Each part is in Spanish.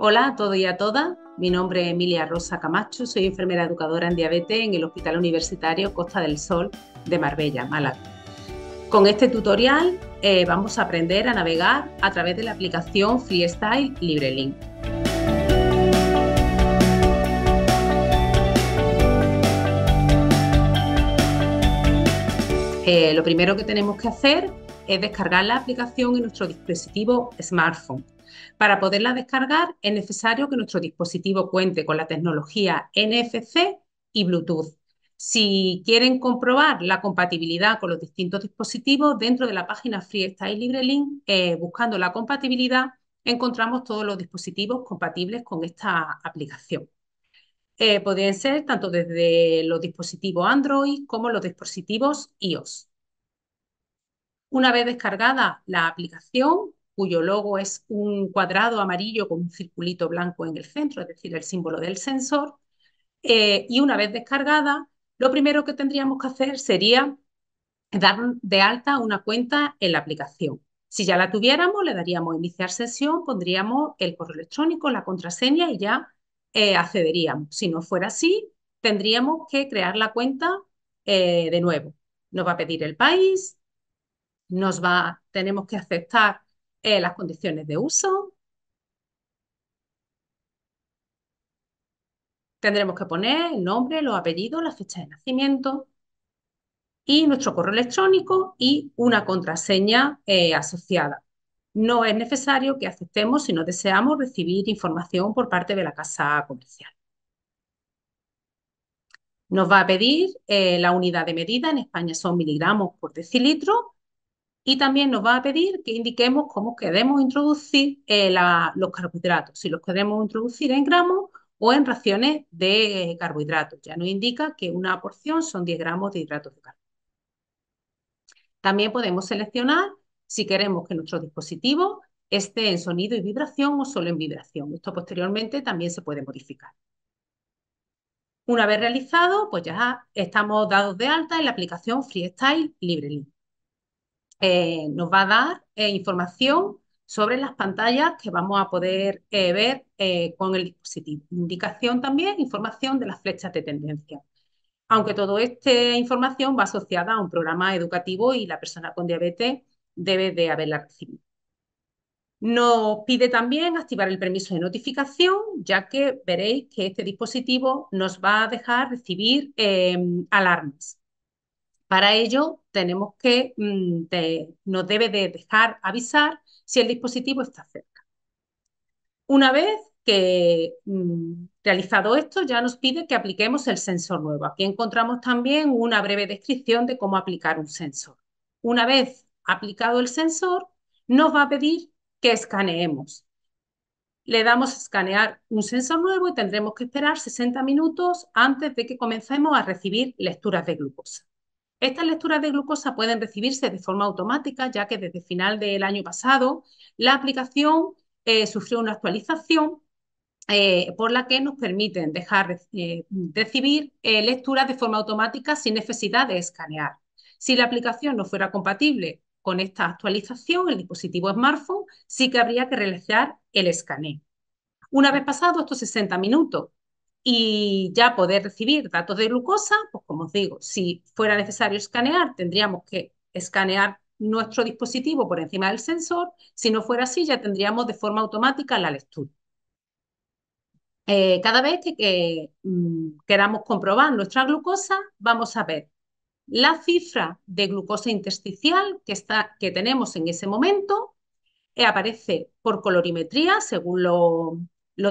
Hola a todos y a todas. Mi nombre es Emilia Rosa Camacho, soy enfermera educadora en diabetes en el Hospital Universitario Costa del Sol de Marbella, Málaga. Con este tutorial eh, vamos a aprender a navegar a través de la aplicación Freestyle LibreLink. Eh, lo primero que tenemos que hacer es descargar la aplicación en nuestro dispositivo smartphone para poderla descargar es necesario que nuestro dispositivo cuente con la tecnología NFC y Bluetooth. Si quieren comprobar la compatibilidad con los distintos dispositivos, dentro de la página Freestyle LibreLink, eh, buscando la compatibilidad, encontramos todos los dispositivos compatibles con esta aplicación. Eh, podrían ser tanto desde los dispositivos Android como los dispositivos iOS. Una vez descargada la aplicación, cuyo logo es un cuadrado amarillo con un circulito blanco en el centro, es decir, el símbolo del sensor. Eh, y una vez descargada, lo primero que tendríamos que hacer sería dar de alta una cuenta en la aplicación. Si ya la tuviéramos, le daríamos iniciar sesión, pondríamos el correo electrónico, la contraseña y ya eh, accederíamos. Si no fuera así, tendríamos que crear la cuenta eh, de nuevo. Nos va a pedir el país, nos va, tenemos que aceptar eh, las condiciones de uso. Tendremos que poner el nombre, los apellidos, la fecha de nacimiento y nuestro correo electrónico y una contraseña eh, asociada. No es necesario que aceptemos si no deseamos recibir información por parte de la casa comercial. Nos va a pedir eh, la unidad de medida, en España son miligramos por decilitro, y también nos va a pedir que indiquemos cómo queremos introducir eh, los carbohidratos, si los queremos introducir en gramos o en raciones de carbohidratos. Ya nos indica que una porción son 10 gramos de hidratos de carbono. También podemos seleccionar si queremos que nuestro dispositivo esté en sonido y vibración o solo en vibración. Esto posteriormente también se puede modificar. Una vez realizado, pues ya estamos dados de alta en la aplicación Freestyle LibreLink. Eh, nos va a dar eh, información sobre las pantallas que vamos a poder eh, ver con el dispositivo. Indicación también, información de las flechas de tendencia. Aunque toda esta información va asociada a un programa educativo y la persona con diabetes debe de haberla recibido. Nos pide también activar el permiso de notificación, ya que veréis que este dispositivo nos va a dejar recibir em, alarmas. Para ello, tenemos que, mm, nos debe de dejar avisar si el dispositivo está cerca. Una vez que mm, realizado esto, ya nos pide que apliquemos el sensor nuevo. Aquí encontramos también una breve descripción de cómo aplicar un sensor. Una vez aplicado el sensor, nos va a pedir que escaneemos. Le damos a escanear un sensor nuevo y tendremos que esperar 60 minutos antes de que comencemos a recibir lecturas de glucosa. Estas lecturas de glucosa pueden recibirse de forma automática, ya que desde final del año pasado la aplicación eh, sufrió una actualización eh, por la que nos permiten dejar eh, recibir lecturas de forma automática sin necesidad de escanear. Si la aplicación no fuera compatible con esta actualización, el dispositivo smartphone sí que habría que realizar el escaneo. Una vez pasado estos 60 minutos y ya poder recibir datos de glucosa, pues como os digo, si fuera necesario escanear, tendríamos que escanear nuestro dispositivo por encima del sensor, si no fuera así ya tendríamos de forma automática la lectura. Eh, cada vez que, mm, queramos comprobar nuestra glucosa, vamos a ver la cifra de glucosa intersticial que, está, que tenemos en ese momento, eh, aparece por colorimetría según los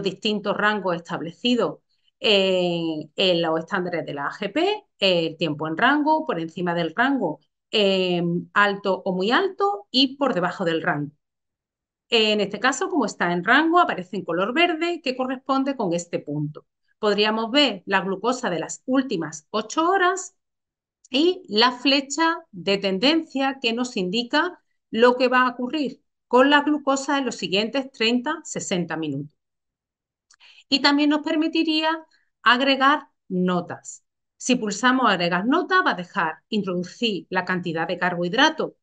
distintos rangos establecidos en los estándares de la AGP, el tiempo en rango, por encima del rango, eh, alto o muy alto y por debajo del rango. En este caso, como está en rango, aparece en color verde que corresponde con este punto. Podríamos ver la glucosa de las últimas 8 horas y la flecha de tendencia que nos indica lo que va a ocurrir con la glucosa en los siguientes 30-60 minutos y también nos permitiría agregar notas. Si pulsamos agregar nota, va a dejar introducir la cantidad de carbohidrato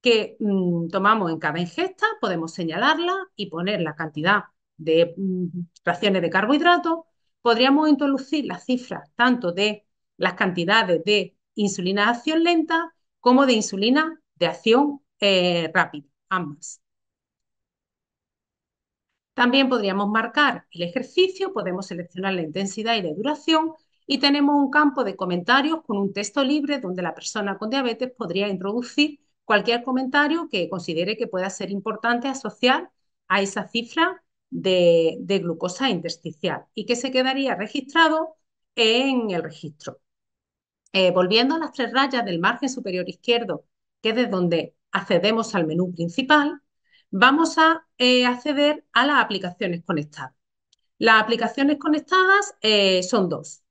que mm, tomamos en cada ingesta, podemos señalarla y poner la cantidad de mm, raciones de carbohidrato. Podríamos introducir las cifras tanto de las cantidades de insulina de acción lenta como de insulina de acción eh, rápida, ambas. También podríamos marcar el ejercicio, podemos seleccionar la intensidad y la duración y tenemos un campo de comentarios con un texto libre donde la persona con diabetes podría introducir cualquier comentario que considere que pueda ser importante asociar a esa cifra de, glucosa intersticial y que se quedaría registrado en el registro. Eh, volviendo a las tres rayas del margen superior izquierdo, que es de donde accedemos al menú principal, vamos a eh, acceder a las aplicaciones conectadas. Las aplicaciones conectadas eh, son dos.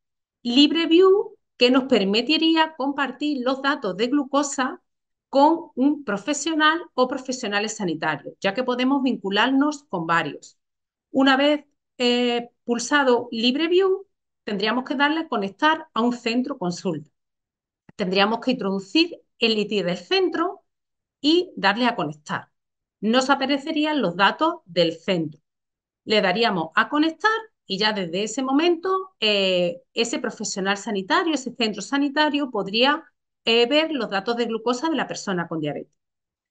LibreView, que nos permitiría compartir los datos de glucosa con un profesional o profesionales sanitarios, ya que podemos vincularnos con varios. Una vez eh, pulsado LibreView, tendríamos que darle a conectar a un centro consulta. Tendríamos que introducir el IT del centro y darle a conectar nos aparecerían los datos del centro. Le daríamos a conectar y ya desde ese momento eh, ese profesional sanitario, ese centro sanitario podría eh, ver los datos de glucosa de la persona con diabetes.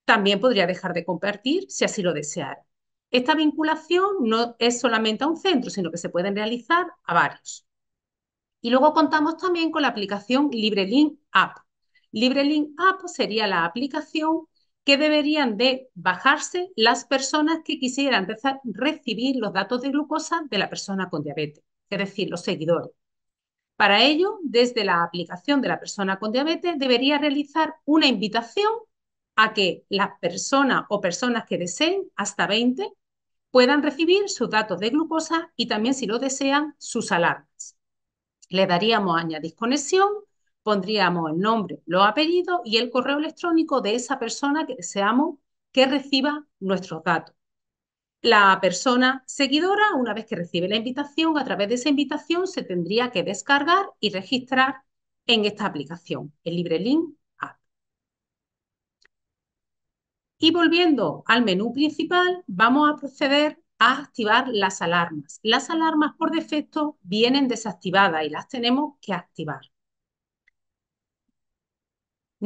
También podría dejar de compartir si así lo deseara. Esta vinculación no es solamente a un centro, sino que se pueden realizar a varios. Y luego contamos también con la aplicación LibreLink App. LibreLink App sería la aplicación que deberían de bajarse las personas que quisieran recibir los datos de glucosa de la persona con diabetes, es decir, los seguidores. Para ello, desde la aplicación de la persona con diabetes debería realizar una invitación a que las personas o personas que deseen, hasta 20, puedan recibir sus datos de glucosa y también, si lo desean, sus alarmas. Le daríamos añadir conexión pondríamos el nombre, los apellidos y el correo electrónico de esa persona que deseamos que reciba nuestros datos. La persona seguidora, una vez que recibe la invitación, a través de esa invitación se tendría que descargar y registrar en esta aplicación, el LibreLink App. Y volviendo al menú principal, vamos a proceder a activar las alarmas. Las alarmas por defecto vienen desactivadas y las tenemos que activar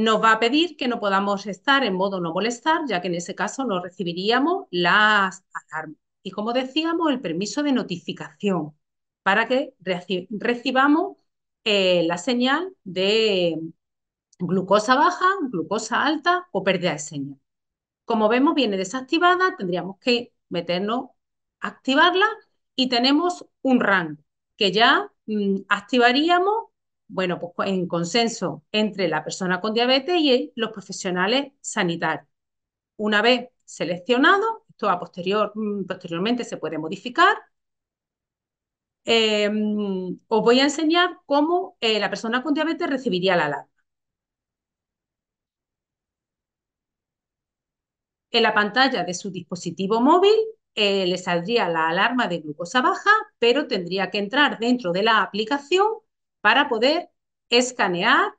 nos va a pedir que no podamos estar en modo no molestar, ya que en ese caso no recibiríamos las alarmas. Y como decíamos, el permiso de notificación para que recibamos eh, la señal de glucosa baja, glucosa alta o pérdida de señal. Como vemos, viene desactivada, tendríamos que meternos, activarla y tenemos un rango que ya mm, activaríamos bueno, pues en consenso entre la persona con diabetes y los profesionales sanitarios. Una vez seleccionado, esto a posterior, mm, posteriormente se puede modificar, em, os voy a enseñar cómo eh, la persona con diabetes recibiría la alarma. En la pantalla de su dispositivo móvil eh, le saldría la alarma de glucosa baja, pero tendría que entrar dentro de la aplicación para poder escanear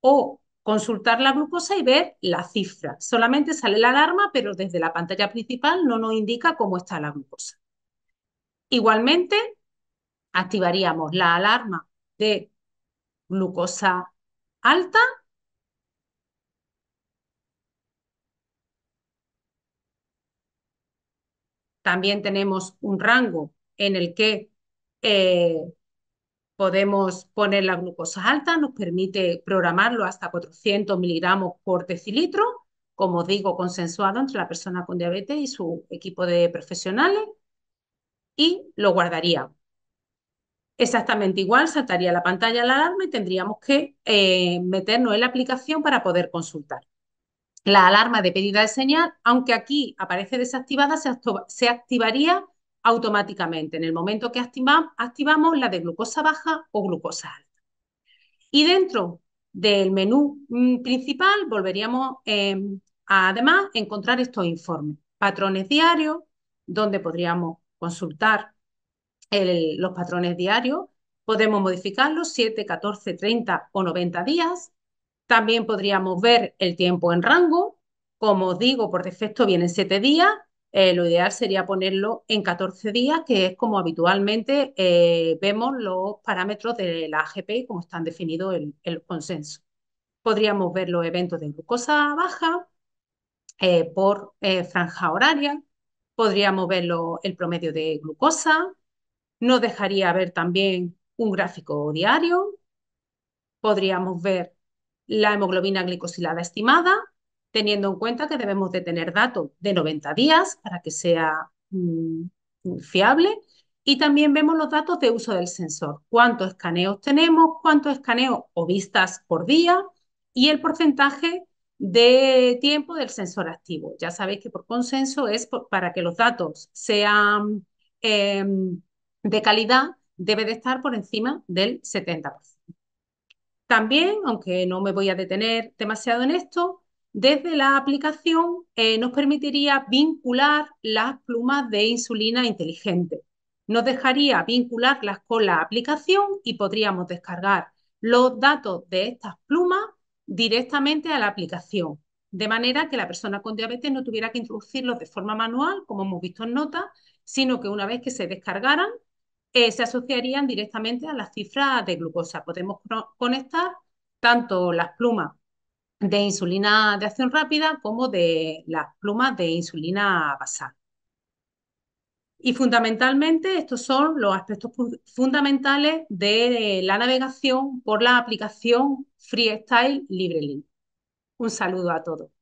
o consultar la glucosa y ver la cifra. Solamente sale la alarma, pero desde la pantalla principal no nos indica cómo está la glucosa. Igualmente, activaríamos la alarma de glucosa alta También tenemos un rango en el que eh, Podemos poner la glucosa alta, nos permite programarlo hasta 400 miligramos por decilitro, como digo, consensuado entre la persona con diabetes y su equipo de profesionales, y lo guardaría. Exactamente igual, saltaría la pantalla la alarma y tendríamos que eh, meternos en la aplicación para poder consultar. La alarma de pedida de señal, aunque aquí aparece desactivada, se, se activaría automáticamente en el momento que activamos, la de glucosa baja o glucosa alta. Y dentro del menú mm, principal volveríamos em, a encontrar estos informes, patrones diarios, donde podríamos consultar los patrones diarios, podemos modificarlos 7, 14, 30 o 90 días. También podríamos ver el tiempo en rango, como os digo, por defecto vienen 7 días, eh, lo ideal sería ponerlo en 14 días, que es como habitualmente eh, vemos los parámetros de la y como están definidos el, el consenso. Podríamos ver los eventos de glucosa baja eh, por franja horaria, podríamos ver el promedio de glucosa, nos dejaría ver también un gráfico diario, podríamos ver la hemoglobina glicosilada estimada teniendo en cuenta que debemos de tener datos de 90 días para que sea mm, fiable y también vemos los datos de uso del sensor, cuántos escaneos tenemos, cuántos escaneos o vistas por día y el porcentaje de tiempo del sensor activo. Ya sabéis que por consenso es para que los datos sean em, de calidad, debe de estar por encima del 70%. También, aunque no me voy a detener demasiado en esto, desde la aplicación eh, nos permitiría vincular las plumas de insulina inteligente. Nos dejaría vincularlas con la aplicación y podríamos descargar los datos de estas plumas directamente a la aplicación, de manera que la persona con diabetes no tuviera que introducirlos de forma manual, como hemos visto en nota, sino que una vez que se descargaran, eh, se asociarían directamente a las cifras de glucosa. Podemos conectar tanto las plumas de insulina de acción rápida como de las plumas de insulina basal. Y fundamentalmente estos son los aspectos fundamentales de la navegación por la aplicación Freestyle LibreLink. Un saludo a todos.